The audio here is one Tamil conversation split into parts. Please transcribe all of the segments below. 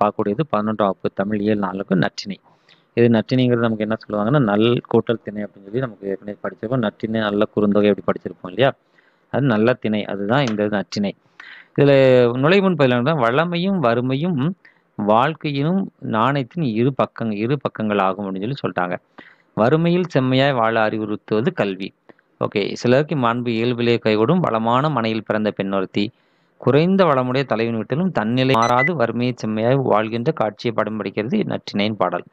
பார்க்கக்கூடியது பதினொன்று வகுப்பு தமிழ் இயல் நாளுக்கு நற்றினை இது நற்றினைங்கிறது நமக்கு என்ன சொல்லுவாங்கன்னா நல் கூட்டல் திணை அப்படின்னு சொல்லி நமக்கு ஏற்கனவே படிச்சிருப்போம் நற்றினை நல்ல குறுந்தொகை அப்படி படிச்சிருப்போம் இல்லையா அது நல்ல திணை அதுதான் இந்த நற்றினை இதில் நுழைமுன் பதிலாக வளமையும் வறுமையும் வாழ்க்கையிலும் நாணயத்தின் இரு பக்கங்க இரு பக்கங்கள் ஆகும் அப்படின்னு சொல்லி சொல்லிட்டாங்க வறுமையில் செம்மையாய் வாழ அறிவுறுத்துவது கல்வி ஓகே சிலருக்கு மாண்பு இயல்பிலே கைகூடும் வளமான மனையில் பிறந்த பெண் ஒருத்தி குறைந்த வளமுடைய தலைவன் வீட்டிலும் தன்னிலை மாறாது வறுமையை செம்மையாக வாழ்கின்ற காட்சியை படம் பிடிக்கிறது நற்றினையின் பாடல்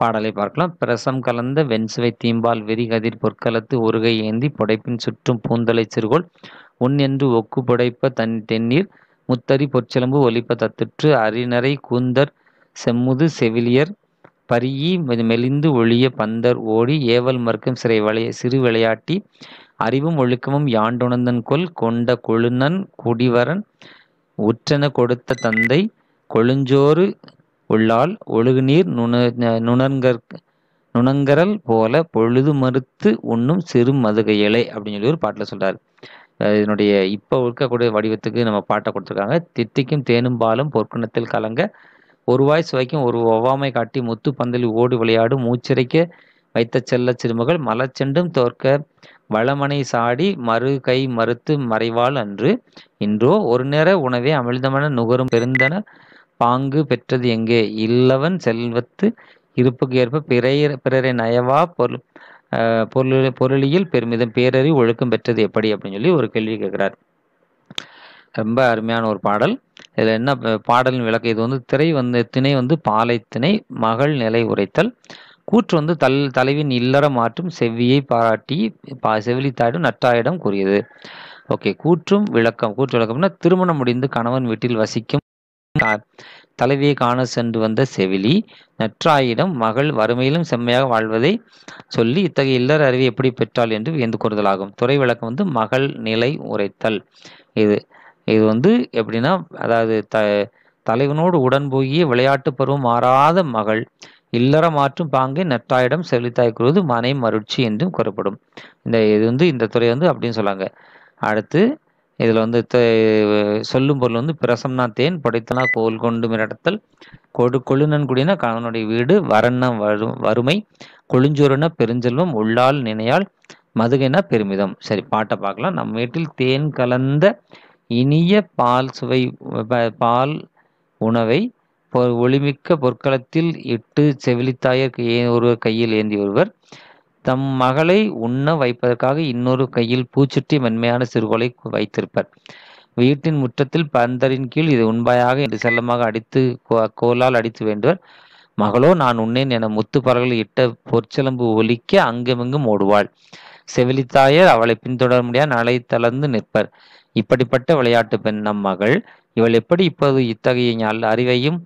பாடலை பார்க்கலாம் பிரசம் கலந்த வெண்சுவை தீம்பால் வெறிகதிர் பொற்களத்து ஒருகை ஏந்தி புடைப்பின் சுற்றும் பூந்தலை சிறுகோள் உன் என்று ஒக்கு புடைப்ப தன் தென்னீர் முத்தரி பொற்சிலம்பு ஒலிப்ப தத்துற்று அறிநரை கூந்தர் செம்முது செவிலியர் பரியி மெலிந்து ஒளிய பந்தர் ஓடி ஏவல் மறுக்கும் சிறை விளைய சிறு விளையாட்டி அறிவும் ஒழுக்கமும் யாண்டுணந்தன் கொல் கொண்ட கொழுந்தன் குடிவரன் உற்றன கொடுத்த தந்தை கொழுஞ்சோறு உள்ளால் ஒழுகுநீர் நுண நுணங்கற் நுணங்கரல் போல பொழுது மறுத்து உண்ணும் சிறு மதுகையலை அப்படின்னு சொல்லி ஒரு பாட்டில் சொல்றாரு இதனுடைய இப்போ இருக்கக்கூடிய வடிவத்துக்கு நம்ம பாட்டை கொடுத்துருக்காங்க தித்திக்கும் தேனும் பாலும் பொற்குணத்தில் கலங்க ஒரு வாய் சுவைக்கும் ஒரு ஒவ்வாமை காட்டி முத்து பந்தலில் ஓடி விளையாடும் மூச்சிறைக்க வைத்த செல்ல சிறுமகள் மலச்செண்டும் தோற்க வளமனை சாடி மறு கை மறுத்து மறைவாள் அன்று இன்றோ ஒரு நேர உணவே அமிழ்தமன நுகரும் பெருந்தன பாங்கு பெற்றது எங்கே இல்லவன் செல்வத்து இருப்புக்கு ஏற்ப பிறைய பிறரை நயவா பொருள் பொருள் பொருளியல் பெருமிதம் பேரறி ஒழுக்கம் பெற்றது எப்படி அப்படின்னு சொல்லி ஒரு கேள்வி கேட்கிறார் ரொம்ப அருமையான ஒரு பாடல் இதில் என்ன பாடலின் விளக்கம் இது வந்து திரை வந்து திணை வந்து பாலை திணை மகள் நிலை உரைத்தல் கூற்று வந்து தல் தலைவின் இல்லற மாற்றும் செவ்வியை பாராட்டி பா செவிலி நற்றாயிடம் கூறியது ஓகே கூற்றும் விளக்கம் கூற்று விளக்கம்னா திருமணம் முடிந்து கணவன் வீட்டில் வசிக்கும் தலைவியை காண சென்று வந்த செவிலி நற்றாயிடம் மகள் வறுமையிலும் செம்மையாக வாழ்வதை சொல்லி இத்தகைய இல்லற அறிவை எப்படி பெற்றாள் என்று வியந்து கூறுதலாகும் துறை விளக்கம் வந்து மகள் நிலை உரைத்தல் இது இது வந்து எப்படின்னா அதாவது த தலைவனோடு உடன் போய் விளையாட்டு பருவம் மாறாத மகள் இல்லற மாற்றும் பாங்கை நற்றாயிடம் செலுத்தாய் கூறுவது மனை மருட்சி என்றும் கூறப்படும் இந்த இது வந்து இந்த துறை வந்து அப்படின்னு சொல்லுவாங்க அடுத்து இதில் வந்து சொல்லும் பொருள் வந்து பிரசம்னா தேன் படைத்தனா கோல் கொண்டு மிரட்டத்தல் கொடு கொழுநன்குடினா கணவனுடைய வீடு வரண்ண வரும் வறுமை கொழுஞ்சோறுனா பெருஞ்செல்வம் உள்ளால் நினையால் மதுகைனா பெருமிதம் சரி பாட்டை பார்க்கலாம் நம் வீட்டில் தேன் கலந்த இனிய பால் சுவை பால் உணவை ஒளிமிக்க பொற்களத்தில் இட்டு செவிலித்தாயர் ஒருவர் கையில் ஏந்தி ஒருவர் தம் மகளை உண்ண வைப்பதற்காக இன்னொரு கையில் பூச்சுட்டி மென்மையான சிறுகோலை வைத்திருப்பர் வீட்டின் முற்றத்தில் பந்தரின் கீழ் இது உண்பாயாக என்று செல்லமாக அடித்து கோலால் அடித்து வேண்டுவர் மகளோ நான் உண்ணேன் என முத்து பறவை இட்ட பொற்சிலம்பு ஒலிக்க அங்குமிங்கும் ஓடுவாள் செவிலித்தாயர் அவளை பின்தொடர முடியாது அலை தளர்ந்து நிற்பர் இப்படிப்பட்ட விளையாட்டு பெண் நம் மகள் இவள் எப்படி இப்போது இத்தகைய நல்ல அறிவையும்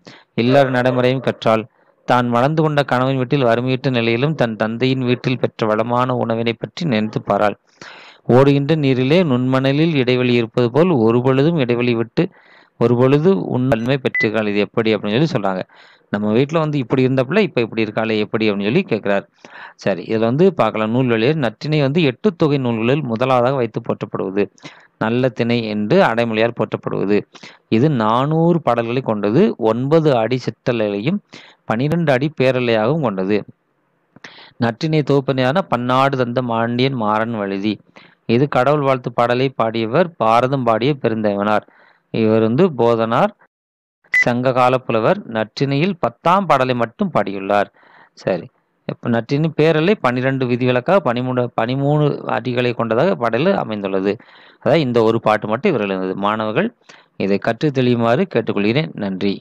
இல்லற நடைமுறையும் கற்றாள் தான் வளர்ந்து கொண்ட கணவன் வீட்டில் வறுமையீட்டு நிலையிலும் தன் தந்தையின் வீட்டில் பெற்ற வளமான உணவினை பற்றி நினைத்து பாராள் ஓடுகின்ற நீரிலே நுண்மணலில் இடைவெளி இருப்பது போல் ஒரு பொழுதும் இடைவெளி விட்டு ஒரு பொழுது உண்மை பெற்றிருக்காள் இது எப்படி அப்படின்னு சொல்லி சொல்கிறாங்க நம்ம வீட்டில் வந்து இப்படி இருந்தப்பல இப்போ இப்படி இருக்காளே எப்படி அப்படின்னு சொல்லி கேட்குறாரு சரி இதில் வந்து பார்க்கலாம் நூல் வழியில் நற்றினை வந்து எட்டு தொகை நூல்களில் முதலாவதாக வைத்து போற்றப்படுவது நல்ல திணை என்று அடைமொழியால் போற்றப்படுவது இது நானூறு பாடல்களை கொண்டது ஒன்பது அடி சிற்றலையும் பனிரெண்டு அடி பேரலையாகவும் கொண்டது நற்றினை தொகுப்பினையான பன்னாடு தந்த மாண்டியன் மாறன் வழுதி இது கடவுள் வாழ்த்து பாடலை பாடியவர் பாரதம் பாடிய பெருந்தேவனார் இவர் வந்து போதனார் சங்க கால புலவர் நற்றினியில் பத்தாம் பாடலை மட்டும் பாடியுள்ளார் சரி இப்போ நற்றினி பேரலை பன்னிரெண்டு விதிகளுக்காக பனிமூணு பனிமூணு அடிகளை கொண்டதாக பாடல் அமைந்துள்ளது அதாவது இந்த ஒரு பாட்டு மட்டும் இவர்கள் இருந்தது மாணவர்கள் இதை கற்று தெளியுமாறு கேட்டுக்கொள்கிறேன் நன்றி